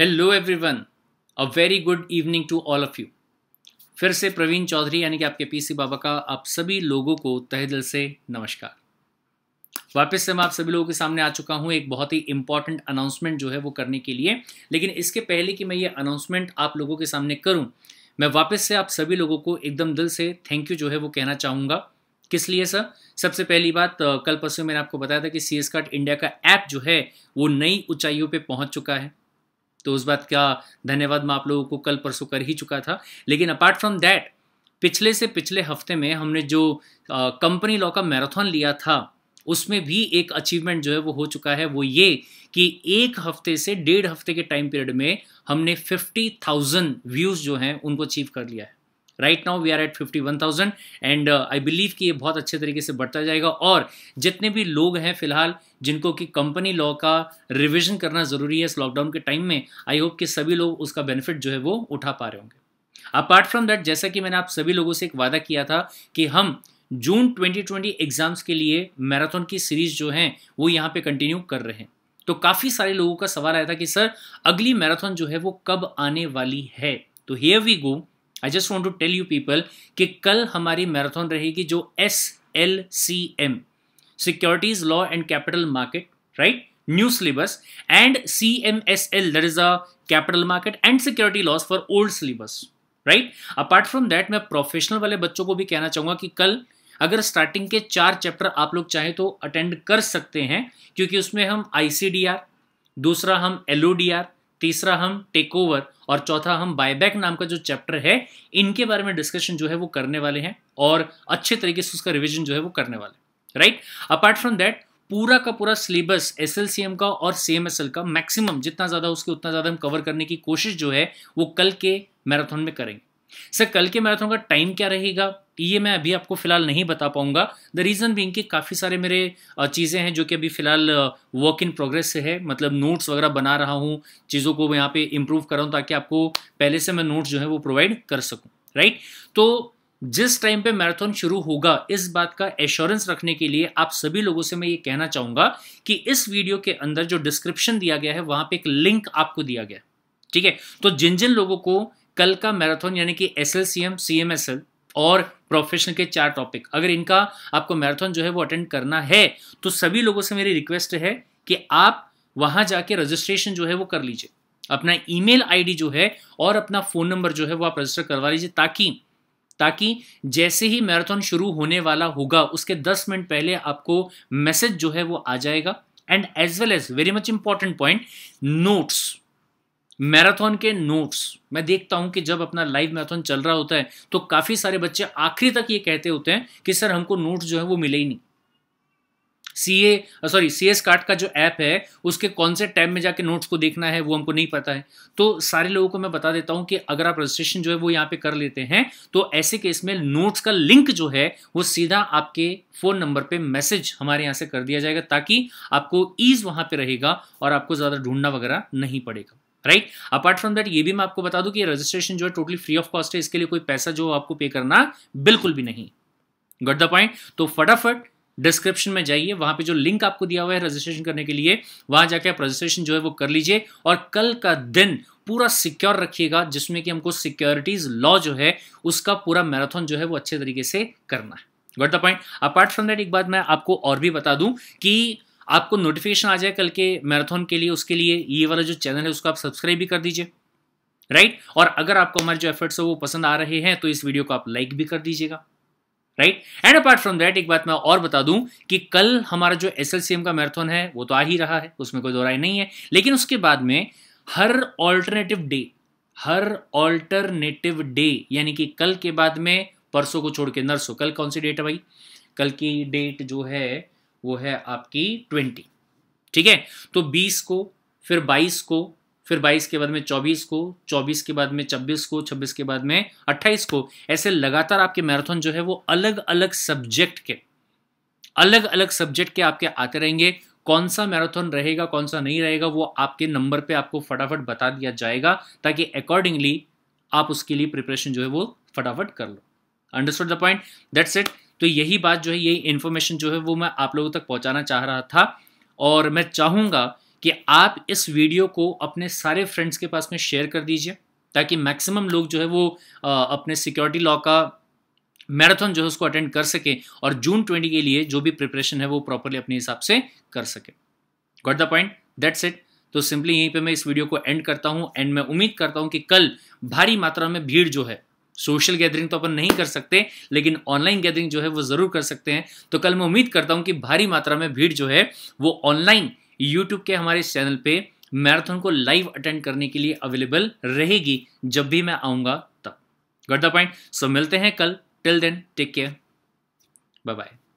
hello everyone a very good evening to all of you फिर से प्रवीण चौधरी यानी कि आपके पीसी बाबा का आप सभी लोगों को तहे दिल से नमस्कार वापस से मैं आप सभी लोगों के सामने आ चुका हूं एक बहुत ही इंपॉर्टेंट अनाउंसमेंट जो है वो करने के लिए लेकिन इसके पहले कि मैं ये अनाउंसमेंट आप लोगों के सामने करूं मैं वापस से आप सभी लोगों को एकदम दिल से थैंक यू जो है वो कहना चाहूँगा किस लिए सर सबसे पहली बात कल परसों मैंने आपको बताया था कि सी एस इंडिया का ऐप जो है वो नई ऊंचाइयों पर पहुंच चुका है तो उस बात का धन्यवाद मैं आप लोगों को कल परसों कर ही चुका था लेकिन अपार्ट फ्रॉम दैट पिछले से पिछले हफ्ते में हमने जो कंपनी लॉ का मैराथन लिया था उसमें भी एक अचीवमेंट जो है वो हो चुका है वो ये कि एक हफ्ते से डेढ़ हफ्ते के टाइम पीरियड में हमने फिफ्टी थाउजेंड व्यूज़ जो हैं उनको अचीव कर लिया है right now we are at fifty one thousand and I believe कि ये बहुत अच्छे तरीके से बढ़ता जाएगा और जितने भी लोग हैं फिलहाल जिनको कि कंपनी लॉ का रिविजन करना ज़रूरी है इस लॉकडाउन के टाइम में आई होप कि सभी लोग उसका बेनिफिट जो है वो उठा पा रहे होंगे अपार्ट फ्रॉम दैट जैसा कि मैंने आप सभी लोगों से एक वादा किया था कि हम जून 2020 एग्ज़ाम्स के लिए मैराथन की सीरीज़ जो है वो यहाँ पे कंटिन्यू कर रहे हैं तो काफ़ी सारे लोगों का सवाल आया था कि सर अगली मैराथन जो है वो कब आने वाली है तो here we go I just want to tell you people कि कल हमारी मैराथन रहेगी जो S L C M securities law and capital market right new syllabus and C M S L there is a capital market and security laws for old syllabus right apart from that मैं professional वाले बच्चों को भी कहना चाहूंगा कि कल अगर स्टार्टिंग के चार चैप्टर आप लोग चाहें तो अटेंड कर सकते हैं क्योंकि उसमें हम आई दूसरा हम एल तीसरा हम टेक ओवर और चौथा हम बायबैक नाम का जो चैप्टर है इनके बारे में डिस्कशन जो है वो करने वाले हैं और अच्छे तरीके से उसका रिविजन जो है वो करने वाले राइट अपार्ट फ्रॉम दैट पूरा का पूरा syllabus S L C M का और सी एम एस एल का मैक्सिमम जितना ज़्यादा उसके उतना ज़्यादा हम कवर करने की कोशिश जो है वो कल के मैराथन में करेंगे सर कल के मैराथन का टाइम क्या रहेगा ये मैं अभी आपको फ़िलहाल नहीं बता पाऊंगा द रीज़न बिंग कि काफ़ी सारे मेरे चीज़ें हैं जो कि अभी फ़िलहाल वर्क इन प्रोग्रेस से है मतलब नोट्स वगैरह बना रहा हूँ चीज़ों को यहाँ पे इम्प्रूव कर रहा हूँ ताकि आपको पहले से मैं नोट्स जो है वो प्रोवाइड कर सकूँ राइट तो जिस टाइम पे मैराथन शुरू होगा इस बात का एश्योरेंस रखने के लिए आप सभी लोगों से मैं ये कहना चाहूँगा कि इस वीडियो के अंदर जो डिस्क्रिप्शन दिया गया है वहाँ पर एक लिंक आपको दिया गया ठीक है तो जिन जिन लोगों को कल का मैराथन यानी कि S L C M C M S L और प्रोफेशनल के चार टॉपिक अगर इनका आपको मैराथन जो है वो अटेंड करना है तो सभी लोगों से मेरी रिक्वेस्ट है कि आप वहां जाके रजिस्ट्रेशन जो है वो कर लीजिए अपना ईमेल आईडी जो है और अपना फ़ोन नंबर जो है वो आप रजिस्टर करवा लीजिए ताकि ताकि जैसे ही मैराथन शुरू होने वाला होगा उसके 10 मिनट पहले आपको मैसेज जो है वो आ जाएगा and as well as very much important point notes marathon के नोट्स मैं देखता हूं कि जब अपना लाइव मैराथन चल रहा होता है तो काफ़ी सारे बच्चे आखिरी तक ये कहते होते हैं कि सर हमको नोट्स जो है वो मिले ही नहीं C A sorry C S card का जो ऐप है उसके कौन से टैब में जाके नोट्स को देखना है वो हमको नहीं पता है तो सारे लोगों को मैं बता देता हूँ कि अगर आप रजिस्ट्रेशन जो है वो यहाँ पे कर लेते हैं तो ऐसे केस में नोट्स का लिंक जो है वो सीधा आपके फ़ोन नंबर पे मैसेज हमारे यहाँ से कर दिया जाएगा ताकि आपको ईज वहाँ पर रहेगा और आपको ज़्यादा ढूंढना वगैरह नहीं पड़ेगा राइट अपार्ट फ्रॉम दैट ये भी मैं आपको बता दूं कि रजिस्ट्रेशन जो है टोटली फ्री ऑफ कॉस्ट है इसके लिए कोई पैसा जो आपको पे करना बिल्कुल भी नहीं गट द पॉइंट तो फटाफट डिस्क्रिप्शन में जाइए वहां पे जो लिंक आपको दिया हुआ है रजिस्ट्रेशन करने के लिए वहां जाके आप रजिस्ट्रेशन जो है वो कर लीजिए और कल का दिन पूरा सिक्योर रखिएगा जिसमें कि हमको सिक्योरिटीज लॉ जो है उसका पूरा मैराथन जो है वो अच्छे तरीके से करना है got the point apart from that एक बात मैं आपको और भी बता दूं कि आपको नोटिफिकेशन आ जाए कल के मैराथन के लिए उसके लिए ये वाला जो चैनल है उसको आप सब्सक्राइब भी कर दीजिए राइट और अगर आपको हमारे जो एफर्ट्स है वो पसंद आ रहे हैं तो इस वीडियो को आप लाइक भी कर दीजिएगा right and apart from that एक बात मैं और बता दूं कि कल हमारा जो एस का मैराथन है वो तो आ ही रहा है उसमें कोई दोहराई नहीं है लेकिन उसके बाद में हर ऑल्टरनेटिव डे हर ऑल्टरनेटिव डे यानी कि कल के बाद में परसों को छोड़ के नर्सों कल कौन सी डेट है भाई कल की डेट जो है वो है आपकी ट्वेंटी ठीक है तो बीस को फिर बाईस को फिर बाईस के बाद में चौबीस को चौबीस के बाद में छब्बीस को छब्बीस के बाद में अट्ठाईस को ऐसे लगातार आपके मैराथन जो है वो अलग अलग सब्जेक्ट के अलग अलग सब्जेक्ट के आपके आते रहेंगे कौन सा मैराथन रहेगा कौन सा नहीं रहेगा वो आपके नंबर पे आपको फटाफट बता दिया जाएगा ताकि अकॉर्डिंगली आप उसके लिए प्रिपरेशन जो है वो फटाफट कर लो understood the point that's it तो यही बात जो है यही इन्फॉर्मेशन जो है वो मैं आप लोगों तक पहुँचाना चाह रहा था और मैं चाहूँगा कि आप इस वीडियो को अपने सारे फ्रेंड्स के पास में शेयर कर दीजिए ताकि मैक्सिमम लोग जो है वो अपने सिक्योरिटी लॉ का मैराथन जो है उसको अटेंड कर सके और जून ट्वेंटी के लिए जो भी प्रिपरेशन है वो प्रॉपरली अपने हिसाब से कर सके got the point that's it तो सिंपली यहीं पे मैं इस वीडियो को एंड करता हूँ एंड मैं उम्मीद करता हूँ कि कल भारी मात्रा में भीड़ जो है सोशल गैदरिंग तो अपन नहीं कर सकते लेकिन ऑनलाइन गैदरिंग जो है वो ज़रूर कर सकते हैं तो कल मैं उम्मीद करता हूँ कि भारी मात्रा में भीड़ जो है वो ऑनलाइन यूट्यूब के हमारे चैनल पर मैराथन को लाइव अटेंड करने के लिए अवेलेबल रहेगी जब भी मैं आऊँगा तब गट द पॉइंट सो मिलते हैं कल till then take care bye bye